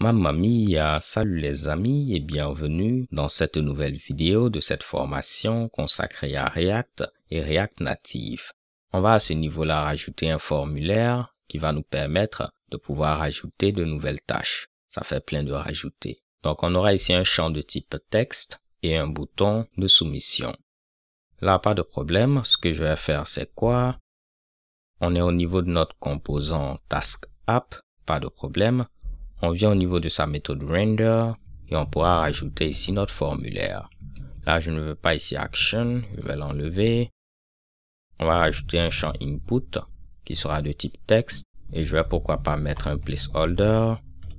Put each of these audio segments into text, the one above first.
Mamma mia, salut les amis et bienvenue dans cette nouvelle vidéo de cette formation consacrée à React et React Native. On va à ce niveau-là rajouter un formulaire qui va nous permettre de pouvoir ajouter de nouvelles tâches. Ça fait plein de rajouter. Donc on aura ici un champ de type texte et un bouton de soumission. Là, pas de problème. Ce que je vais faire, c'est quoi on est au niveau de notre composant task app, pas de problème. On vient au niveau de sa méthode render et on pourra rajouter ici notre formulaire. Là, je ne veux pas ici action, je vais l'enlever. On va rajouter un champ input qui sera de type texte et je vais pourquoi pas mettre un placeholder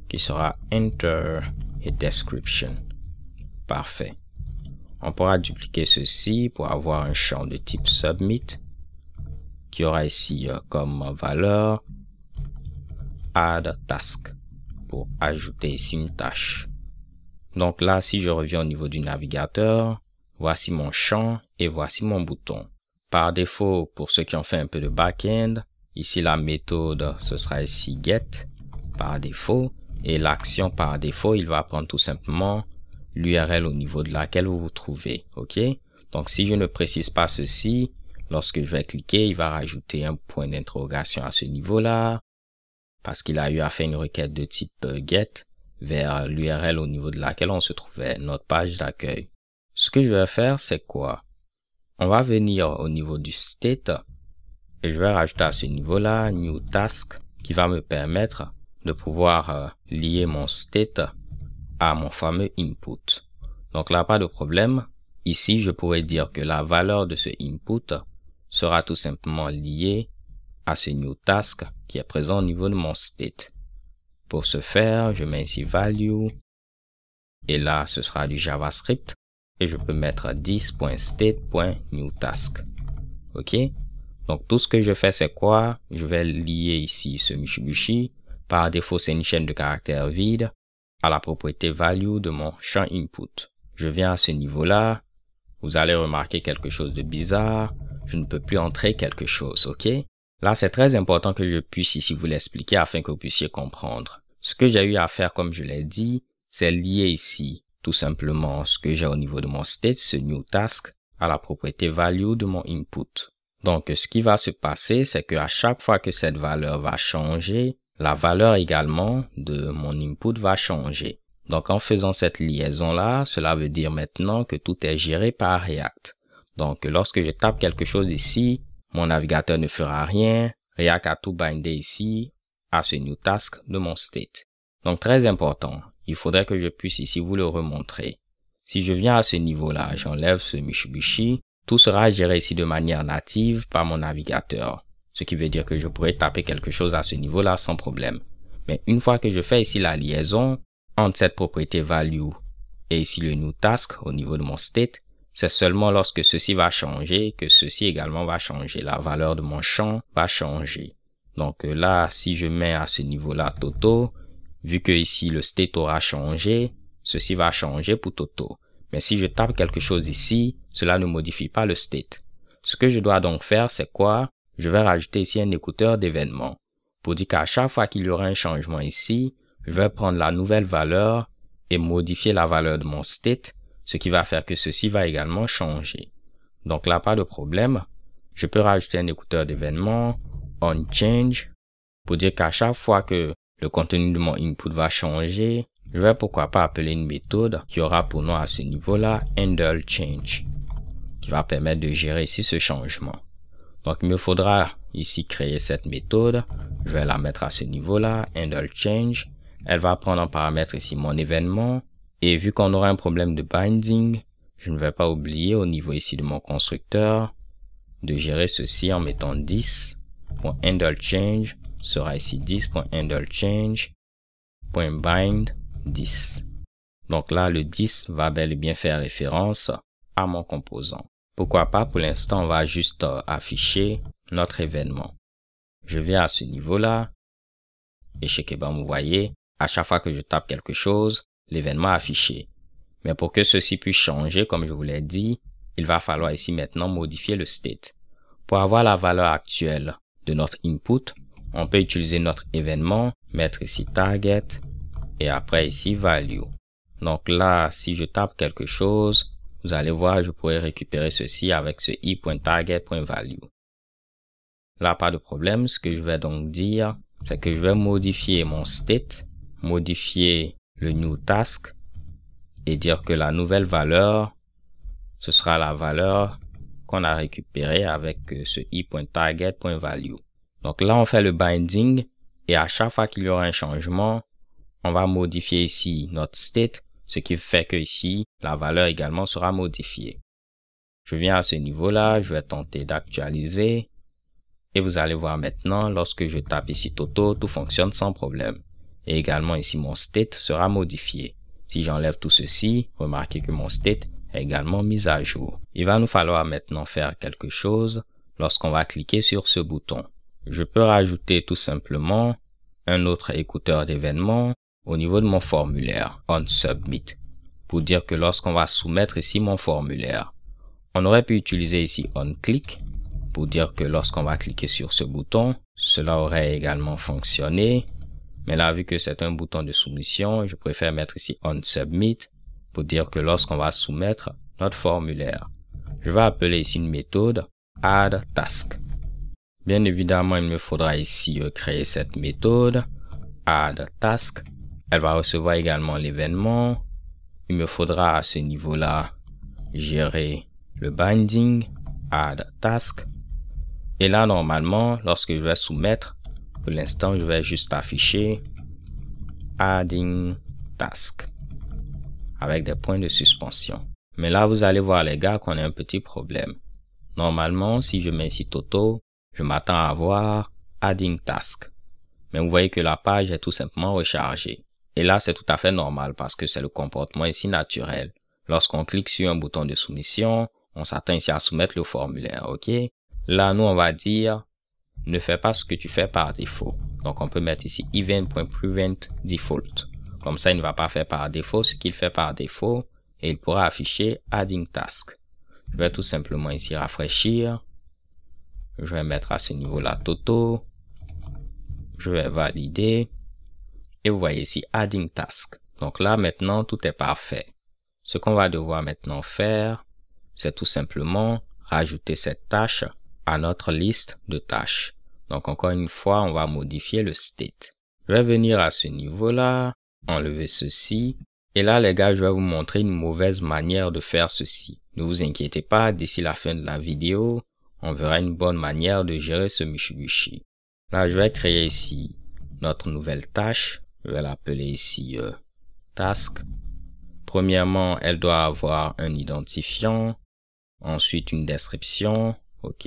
qui sera enter et description. Parfait. On pourra dupliquer ceci pour avoir un champ de type submit qui aura ici euh, comme valeur add task pour ajouter ici une tâche. Donc là, si je reviens au niveau du navigateur, voici mon champ et voici mon bouton. Par défaut, pour ceux qui ont fait un peu de back-end, ici la méthode, ce sera ici get par défaut. Et l'action par défaut, il va prendre tout simplement l'URL au niveau de laquelle vous vous trouvez. OK Donc si je ne précise pas ceci, Lorsque je vais cliquer, il va rajouter un point d'interrogation à ce niveau-là, parce qu'il a eu à faire une requête de type euh, get vers l'URL au niveau de laquelle on se trouvait, notre page d'accueil. Ce que je vais faire, c'est quoi On va venir au niveau du state et je vais rajouter à ce niveau-là new task qui va me permettre de pouvoir euh, lier mon state à mon fameux input. Donc là, pas de problème. Ici, je pourrais dire que la valeur de ce input sera tout simplement lié à ce new task qui est présent au niveau de mon state. Pour ce faire, je mets ici value et là ce sera du JavaScript et je peux mettre 10.state.newTask. OK Donc tout ce que je fais c'est quoi Je vais lier ici ce Mishibushi. Par défaut, c'est une chaîne de caractères vide à la propriété value de mon champ input. Je viens à ce niveau-là. Vous allez remarquer quelque chose de bizarre je ne peux plus entrer quelque chose, ok Là, c'est très important que je puisse ici vous l'expliquer afin que vous puissiez comprendre. Ce que j'ai eu à faire, comme je l'ai dit, c'est lier ici, tout simplement, ce que j'ai au niveau de mon state, ce new task, à la propriété value de mon input. Donc, ce qui va se passer, c'est que à chaque fois que cette valeur va changer, la valeur également de mon input va changer. Donc, en faisant cette liaison-là, cela veut dire maintenant que tout est géré par React. Donc, lorsque je tape quelque chose ici, mon navigateur ne fera rien. React a tout binder ici à ce new task de mon state. Donc, très important. Il faudrait que je puisse ici vous le remontrer. Si je viens à ce niveau-là, j'enlève ce mishubishi, tout sera géré ici de manière native par mon navigateur. Ce qui veut dire que je pourrais taper quelque chose à ce niveau-là sans problème. Mais une fois que je fais ici la liaison entre cette propriété value et ici le new task au niveau de mon state, c'est seulement lorsque ceci va changer que ceci également va changer. La valeur de mon champ va changer. Donc euh, là, si je mets à ce niveau-là Toto, vu que ici le state aura changé, ceci va changer pour Toto. Mais si je tape quelque chose ici, cela ne modifie pas le state. Ce que je dois donc faire, c'est quoi Je vais rajouter ici un écouteur d'événement Pour dire qu'à chaque fois qu'il y aura un changement ici, je vais prendre la nouvelle valeur et modifier la valeur de mon state ce qui va faire que ceci va également changer. Donc là, pas de problème. Je peux rajouter un écouteur d'événement on change, pour dire qu'à chaque fois que le contenu de mon input va changer, je vais pourquoi pas appeler une méthode qui aura pour nom à ce niveau-là handle change, qui va permettre de gérer ici ce changement. Donc il me faudra ici créer cette méthode. Je vais la mettre à ce niveau-là, handle change. Elle va prendre en paramètre ici mon événement, et vu qu'on aura un problème de binding, je ne vais pas oublier au niveau ici de mon constructeur de gérer ceci en mettant 10.handleChange sera ici 10.handleChange.bind 10. Donc là, le 10 va bel et bien faire référence à mon composant. Pourquoi pas, pour l'instant, on va juste euh, afficher notre événement. Je vais à ce niveau-là. Et chez vous voyez, à chaque fois que je tape quelque chose, l'événement affiché. Mais pour que ceci puisse changer, comme je vous l'ai dit, il va falloir ici maintenant modifier le state. Pour avoir la valeur actuelle de notre input, on peut utiliser notre événement, mettre ici target et après ici value. Donc là, si je tape quelque chose, vous allez voir, je pourrais récupérer ceci avec ce i.target.value. Là, pas de problème. Ce que je vais donc dire, c'est que je vais modifier mon state, modifier new task et dire que la nouvelle valeur, ce sera la valeur qu'on a récupérée avec euh, ce i.target.value. Donc là, on fait le binding et à chaque fois qu'il y aura un changement, on va modifier ici notre state, ce qui fait que ici, la valeur également sera modifiée. Je viens à ce niveau-là, je vais tenter d'actualiser. Et vous allez voir maintenant, lorsque je tape ici Toto, tout fonctionne sans problème et également ici mon state sera modifié. Si j'enlève tout ceci, remarquez que mon state est également mis à jour. Il va nous falloir maintenant faire quelque chose lorsqu'on va cliquer sur ce bouton. Je peux rajouter tout simplement un autre écouteur d'événements au niveau de mon formulaire on submit pour dire que lorsqu'on va soumettre ici mon formulaire, on aurait pu utiliser ici on click pour dire que lorsqu'on va cliquer sur ce bouton, cela aurait également fonctionné mais là, vu que c'est un bouton de soumission, je préfère mettre ici on submit pour dire que lorsqu'on va soumettre notre formulaire, je vais appeler ici une méthode add task. Bien évidemment, il me faudra ici euh, créer cette méthode add task. Elle va recevoir également l'événement. Il me faudra à ce niveau-là gérer le binding add task. Et là, normalement, lorsque je vais soumettre, pour l'instant, je vais juste afficher adding task avec des points de suspension. Mais là, vous allez voir les gars qu'on a un petit problème. Normalement, si je mets ici Toto, je m'attends à avoir adding task. Mais vous voyez que la page est tout simplement rechargée. Et là, c'est tout à fait normal parce que c'est le comportement ici naturel. Lorsqu'on clique sur un bouton de soumission, on s'attend ici à soumettre le formulaire, ok? Là, nous, on va dire ne fais pas ce que tu fais par défaut. Donc on peut mettre ici event.prevent Comme ça, il ne va pas faire par défaut ce qu'il fait par défaut et il pourra afficher adding task. Je vais tout simplement ici rafraîchir. Je vais mettre à ce niveau-là Toto. Je vais valider. Et vous voyez ici adding task. Donc là, maintenant, tout est parfait. Ce qu'on va devoir maintenant faire, c'est tout simplement rajouter cette tâche à notre liste de tâches. Donc encore une fois, on va modifier le state. Je vais venir à ce niveau-là, enlever ceci. Et là, les gars, je vais vous montrer une mauvaise manière de faire ceci. Ne vous inquiétez pas, d'ici la fin de la vidéo, on verra une bonne manière de gérer ce mishibushi Là, je vais créer ici notre nouvelle tâche. Je vais l'appeler ici euh, task. Premièrement, elle doit avoir un identifiant, ensuite une description, OK.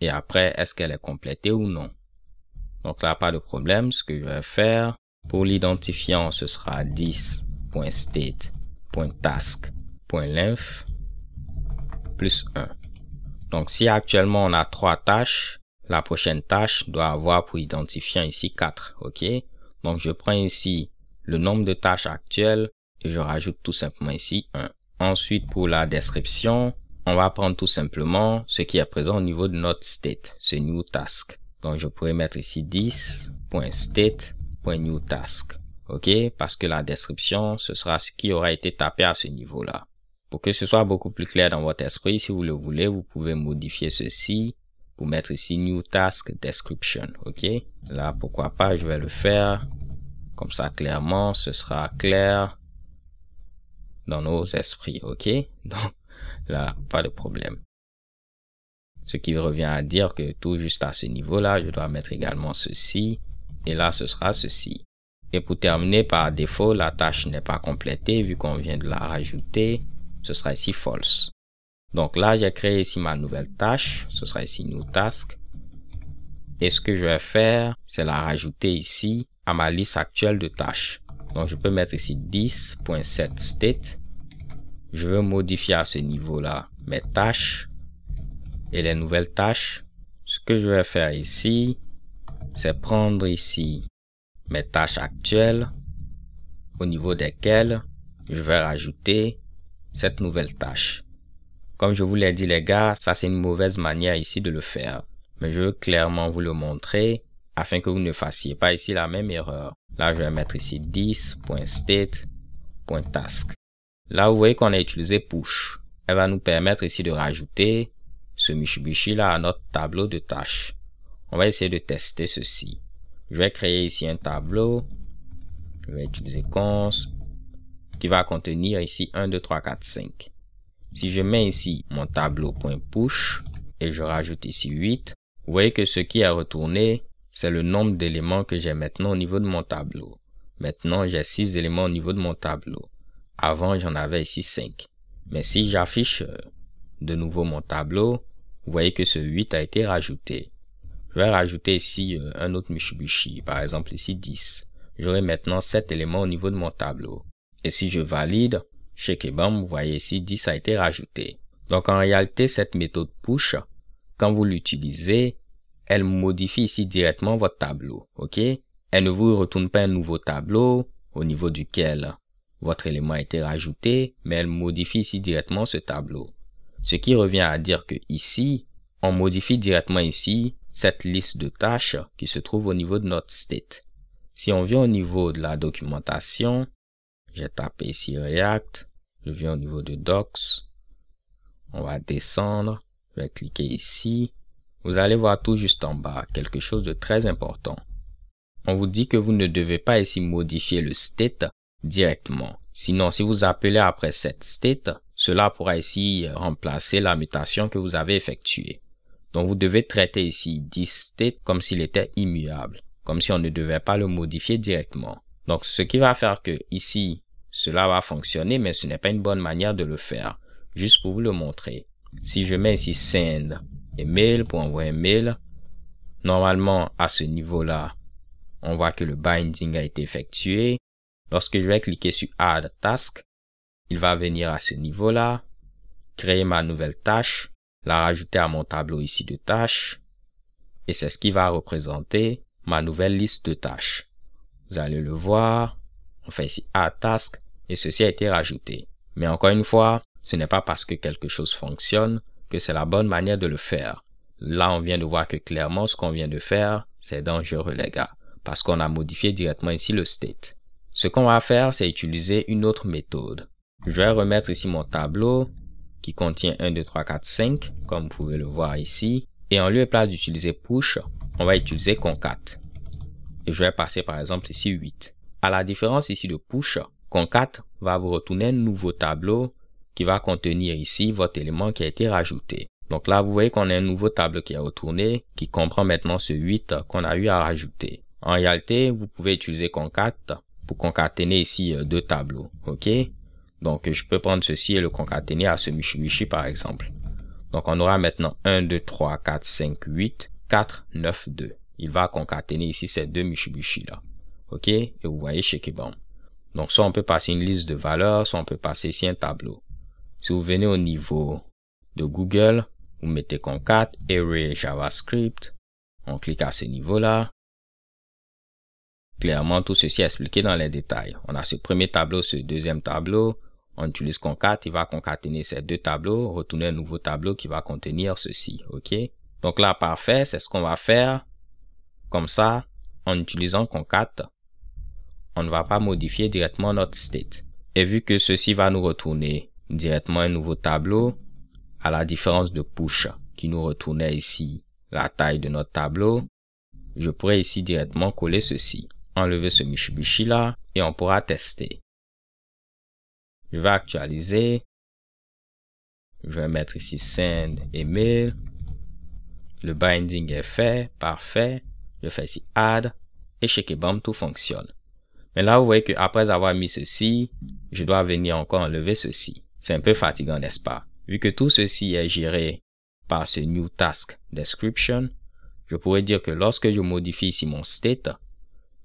Et après, est-ce qu'elle est complétée ou non? Donc là, pas de problème. Ce que je vais faire, pour l'identifiant, ce sera 10.state.task.length plus 1. Donc si actuellement on a trois tâches, la prochaine tâche doit avoir pour identifiant ici 4, ok Donc je prends ici le nombre de tâches actuelles et je rajoute tout simplement ici 1. Ensuite pour la description, on va prendre tout simplement ce qui est présent au niveau de notre state, ce new task. Donc je pourrais mettre ici task. OK Parce que la description, ce sera ce qui aura été tapé à ce niveau-là. Pour que ce soit beaucoup plus clair dans votre esprit, si vous le voulez, vous pouvez modifier ceci pour mettre ici New Task Description. OK Là, pourquoi pas, je vais le faire. Comme ça, clairement, ce sera clair dans nos esprits. OK Donc, Là, pas de problème. Ce qui revient à dire que tout juste à ce niveau-là, je dois mettre également ceci, et là, ce sera ceci. Et pour terminer, par défaut, la tâche n'est pas complétée, vu qu'on vient de la rajouter, ce sera ici false. Donc là, j'ai créé ici ma nouvelle tâche, ce sera ici new task. Et ce que je vais faire, c'est la rajouter ici à ma liste actuelle de tâches. Donc je peux mettre ici 10.7 state je veux modifier à ce niveau-là mes tâches et les nouvelles tâches. Ce que je vais faire ici, c'est prendre ici mes tâches actuelles au niveau desquelles je vais rajouter cette nouvelle tâche. Comme je vous l'ai dit les gars, ça c'est une mauvaise manière ici de le faire. Mais je veux clairement vous le montrer afin que vous ne fassiez pas ici la même erreur. Là, je vais mettre ici 10.state.task. Là, vous voyez qu'on a utilisé push. Elle va nous permettre ici de rajouter ce Mitsubishi là à notre tableau de tâches. On va essayer de tester ceci. Je vais créer ici un tableau. Je vais utiliser cons qui va contenir ici 1, 2, 3, 4, 5. Si je mets ici mon tableau.push et je rajoute ici 8, vous voyez que ce qui est retourné, c'est le nombre d'éléments que j'ai maintenant au niveau de mon tableau. Maintenant, j'ai 6 éléments au niveau de mon tableau. Avant, j'en avais ici 5. Mais si j'affiche euh, de nouveau mon tableau, vous voyez que ce 8 a été rajouté. Je vais rajouter ici euh, un autre Mitsubishi, par exemple ici 10. J'aurai maintenant 7 éléments au niveau de mon tableau. Et si je valide, chez bam, vous voyez ici 10 a été rajouté. Donc en réalité, cette méthode push, quand vous l'utilisez, elle modifie ici directement votre tableau, ok? Elle ne vous retourne pas un nouveau tableau au niveau duquel votre élément a été rajouté, mais elle modifie ici directement ce tableau. Ce qui revient à dire que ici, on modifie directement ici cette liste de tâches qui se trouve au niveau de notre state. Si on vient au niveau de la documentation, j'ai tapé ici React, je viens au niveau de Docs, on va descendre, je vais cliquer ici. Vous allez voir tout juste en bas, quelque chose de très important. On vous dit que vous ne devez pas ici modifier le state, directement. Sinon, si vous appelez après cette state, cela pourra ici remplacer la mutation que vous avez effectuée. Donc vous devez traiter ici this state comme s'il était immuable, comme si on ne devait pas le modifier directement. Donc ce qui va faire que ici, cela va fonctionner, mais ce n'est pas une bonne manière de le faire, juste pour vous le montrer. Si je mets ici send email pour envoyer un mail, normalement à ce niveau-là, on voit que le binding a été effectué, Lorsque je vais cliquer sur Add Task, il va venir à ce niveau-là, créer ma nouvelle tâche, la rajouter à mon tableau ici de tâches, et c'est ce qui va représenter ma nouvelle liste de tâches. Vous allez le voir, on fait ici Add Task, et ceci a été rajouté. Mais encore une fois, ce n'est pas parce que quelque chose fonctionne que c'est la bonne manière de le faire. Là, on vient de voir que clairement, ce qu'on vient de faire, c'est dangereux, les gars, parce qu'on a modifié directement ici le state. Ce qu'on va faire, c'est utiliser une autre méthode. Je vais remettre ici mon tableau qui contient 1, 2, 3, 4, 5, comme vous pouvez le voir ici. Et en lieu de place d'utiliser push, on va utiliser concat. Et je vais passer par exemple ici 8. À la différence ici de push, concat va vous retourner un nouveau tableau qui va contenir ici votre élément qui a été rajouté. Donc là, vous voyez qu'on a un nouveau tableau qui est retourné, qui comprend maintenant ce 8 qu'on a eu à rajouter. En réalité, vous pouvez utiliser concat pour concaténer ici euh, deux tableaux. OK Donc, je peux prendre ceci et le concaténer à ce Michi par exemple. Donc, on aura maintenant 1, 2, 3, 4, 5, 8, 4, 9, 2. Il va concaténer ici ces deux Michibishi là. OK Et vous voyez bon Donc, soit on peut passer une liste de valeurs, soit on peut passer ici un tableau. Si vous venez au niveau de Google, vous mettez concat, array JavaScript. On clique à ce niveau-là. Clairement, tout ceci est expliqué dans les détails. On a ce premier tableau, ce deuxième tableau. On utilise concat, il va concaténer ces deux tableaux, retourner un nouveau tableau qui va contenir ceci. OK Donc là, parfait, c'est ce qu'on va faire. Comme ça, en utilisant concat, on ne va pas modifier directement notre state. Et vu que ceci va nous retourner directement un nouveau tableau, à la différence de push qui nous retournait ici la taille de notre tableau, je pourrais ici directement coller ceci enlever ce Mitsubishi là et on pourra tester. Je vais actualiser. Je vais mettre ici send email. Le binding est fait. Parfait. Je fais ici add. Et chez bam tout fonctionne. Mais là, vous voyez qu'après avoir mis ceci, je dois venir encore enlever ceci. C'est un peu fatigant, n'est-ce pas? Vu que tout ceci est géré par ce new task description, je pourrais dire que lorsque je modifie ici mon state,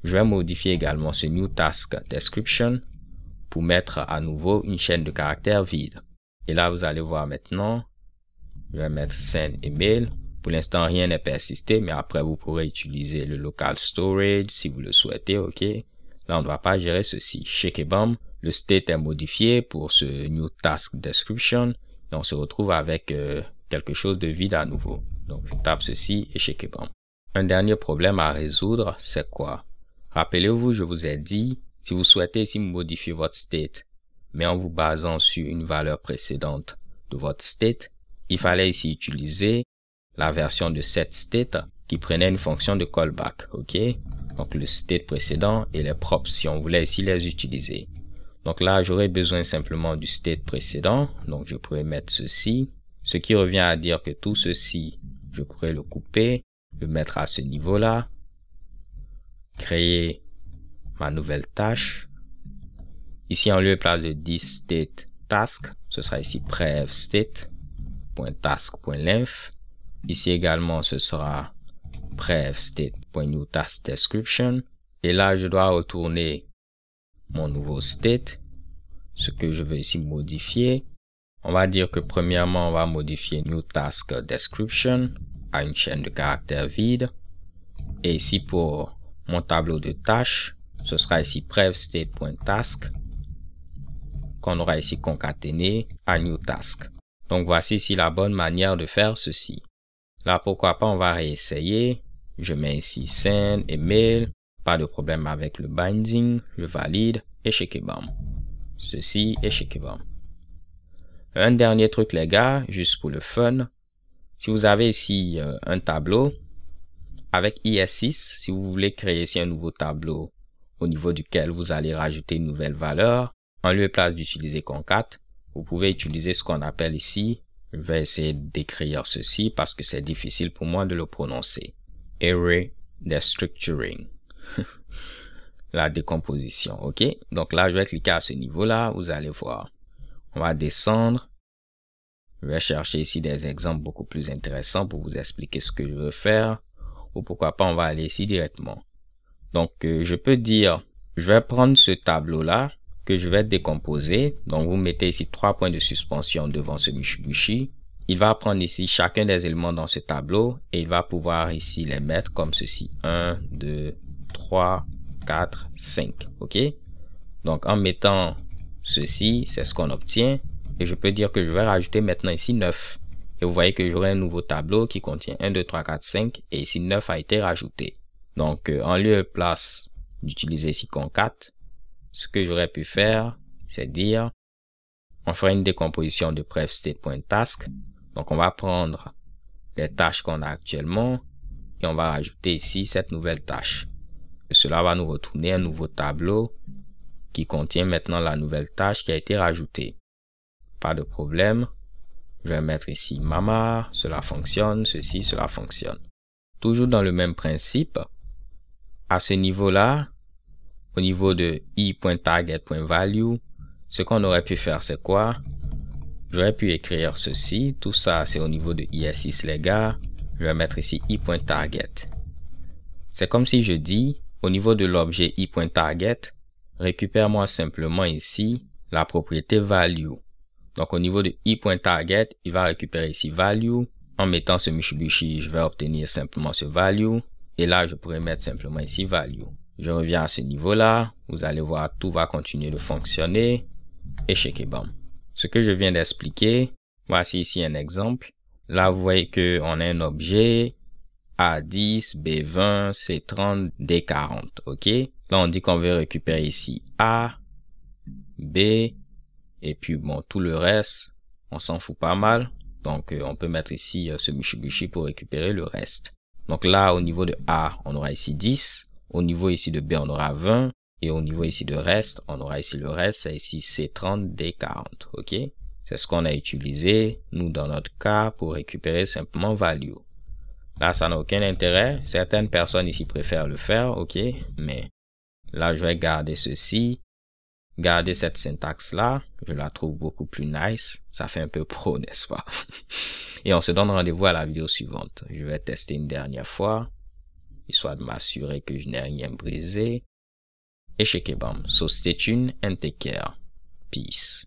je vais modifier également ce New Task Description pour mettre à nouveau une chaîne de caractères vide. Et là, vous allez voir maintenant, je vais mettre Send Email. Pour l'instant, rien n'est persisté, mais après, vous pourrez utiliser le local storage si vous le souhaitez, ok? Là, on ne va pas gérer ceci. et bam, le state est modifié pour ce new task description et on se retrouve avec euh, quelque chose de vide à nouveau. Donc, je tape ceci et et bam. Un dernier problème à résoudre, c'est quoi? Rappelez-vous, je vous ai dit, si vous souhaitez ici modifier votre state, mais en vous basant sur une valeur précédente de votre state, il fallait ici utiliser la version de set state qui prenait une fonction de callback, ok? Donc le state précédent et les props si on voulait ici les utiliser. Donc là, j'aurais besoin simplement du state précédent. Donc je pourrais mettre ceci, ce qui revient à dire que tout ceci, je pourrais le couper, le mettre à ce niveau-là créer ma nouvelle tâche. Ici, en lieu et place de 10 state task, ce sera ici prev state.task.length. Ici également, ce sera prev task description. Et là, je dois retourner mon nouveau state, ce que je veux ici modifier. On va dire que premièrement, on va modifier new task description à une chaîne de caractères vide. Et ici, pour mon tableau de tâches. Ce sera ici prevState.task qu'on aura ici concaténé à new task. Donc voici ici la bonne manière de faire ceci. Là, pourquoi pas, on va réessayer. Je mets ici send, email, pas de problème avec le binding, je valide et bam. Ceci et bam. Un dernier truc les gars, juste pour le fun. Si vous avez ici euh, un tableau, avec IS6, si vous voulez créer ici un nouveau tableau au niveau duquel vous allez rajouter une nouvelle valeur, en lieu et place d'utiliser CONCAT, vous pouvez utiliser ce qu'on appelle ici, je vais essayer d'écrire ceci parce que c'est difficile pour moi de le prononcer, Array Destructuring. la décomposition, ok Donc là, je vais cliquer à ce niveau-là, vous allez voir. On va descendre. Je vais chercher ici des exemples beaucoup plus intéressants pour vous expliquer ce que je veux faire pourquoi pas on va aller ici directement. Donc euh, je peux dire, je vais prendre ce tableau-là que je vais décomposer. Donc vous mettez ici trois points de suspension devant ce mishibushi Il va prendre ici chacun des éléments dans ce tableau et il va pouvoir ici les mettre comme ceci. 1, 2, 3, 4, 5. OK Donc en mettant ceci, c'est ce qu'on obtient. Et je peux dire que je vais rajouter maintenant ici 9 vous voyez que j'aurai un nouveau tableau qui contient 1, 2, 3, 4, 5. Et ici, 9 a été rajouté. Donc, euh, en lieu de place d'utiliser ici concat, ce que j'aurais pu faire, c'est dire, on ferait une décomposition de pref Donc, on va prendre les tâches qu'on a actuellement et on va rajouter ici cette nouvelle tâche. cela va nous retourner un nouveau tableau qui contient maintenant la nouvelle tâche qui a été rajoutée. Pas de problème. Je vais mettre ici Mama, cela fonctionne, ceci, cela fonctionne. Toujours dans le même principe, à ce niveau-là, au niveau de i.target.value, ce qu'on aurait pu faire, c'est quoi J'aurais pu écrire ceci, tout ça c'est au niveau de IS6 les gars, je vais mettre ici i.target. C'est comme si je dis, au niveau de l'objet i.target, récupère-moi simplement ici la propriété value. Donc au niveau de i.target, il va récupérer ici value. En mettant ce Mitsubishi, je vais obtenir simplement ce value. Et là, je pourrais mettre simplement ici value. Je reviens à ce niveau-là. Vous allez voir, tout va continuer de fonctionner. et et bam. Ce que je viens d'expliquer, voici ici un exemple. Là, vous voyez qu'on a un objet A10, B20, C30, D40. OK? Là, on dit qu'on veut récupérer ici A, B, et puis bon, tout le reste, on s'en fout pas mal. Donc euh, on peut mettre ici euh, ce Mishibushi pour récupérer le reste. Donc là, au niveau de A, on aura ici 10. Au niveau ici de B, on aura 20. Et au niveau ici de reste, on aura ici le reste, c'est ici C30, D40, ok C'est ce qu'on a utilisé, nous, dans notre cas, pour récupérer simplement value. Là, ça n'a aucun intérêt. Certaines personnes ici préfèrent le faire, ok Mais là, je vais garder ceci Gardez cette syntaxe-là, je la trouve beaucoup plus nice. Ça fait un peu pro, n'est-ce pas Et on se donne rendez-vous à la vidéo suivante. Je vais tester une dernière fois, histoire de m'assurer que je n'ai rien brisé. Et chez bam. So stay tuned and take care. Peace.